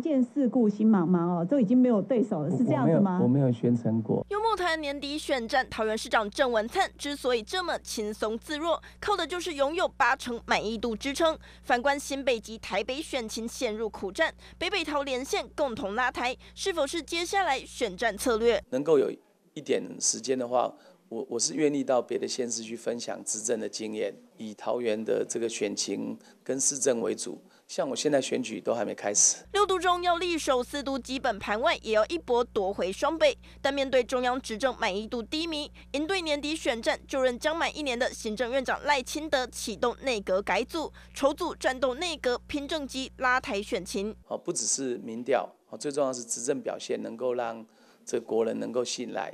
见事故心茫茫哦，都已经没有对手了，是这样子吗？我没有宣称过。幽默团年底选战，桃园市长郑文灿之所以这么轻松自若，靠的就是拥有八成满意度支撑。反观新北及台北选情陷入苦战，北北桃连线共同拉台，是否是接下来选战策略？能够有一点时间的话，我我是愿意到别的县市去分享执政的经验，以桃园的这个选情跟市政为主。像我现在选举都还没开始。六度中要力守四度基本盘外，也要一波夺回双倍。但面对中央执政满意度低迷，迎对年底选战就任将满一年的行政院长赖清德启动内阁改组，筹组战斗内阁，拼政绩拉台选情。哦，不只是民调，哦，最重要是执政表现能够让这国人能够信赖。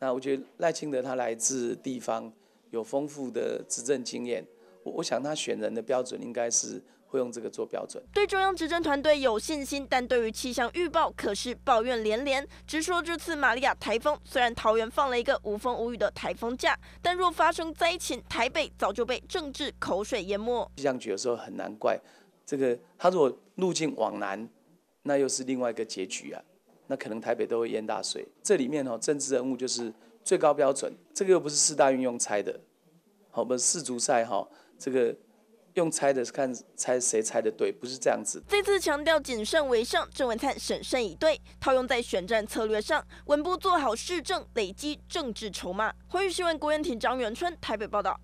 那我觉得赖清德他来自地方，有丰富的执政经验。我想他选人的标准应该是会用这个做标准。对中央执政团队有信心，但对于气象预报可是抱怨连连。直说这次玛利亚台风，虽然桃园放了一个无风无雨的台风假，但若发生灾情，台北早就被政治口水淹没。气象局有时候很难怪这个，他如果路径往南，那又是另外一个结局啊，那可能台北都会淹大水。这里面哦，政治人物就是最高标准，这个又不是四大运用猜的。我们四足赛哈，这个用猜的看猜谁猜的对，不是这样子。这次强调谨慎为上，郑文灿审慎以对，套用在选战策略上，稳步做好市政，累积政治筹码。欢语新闻，郭彦廷、张元春，台北报道。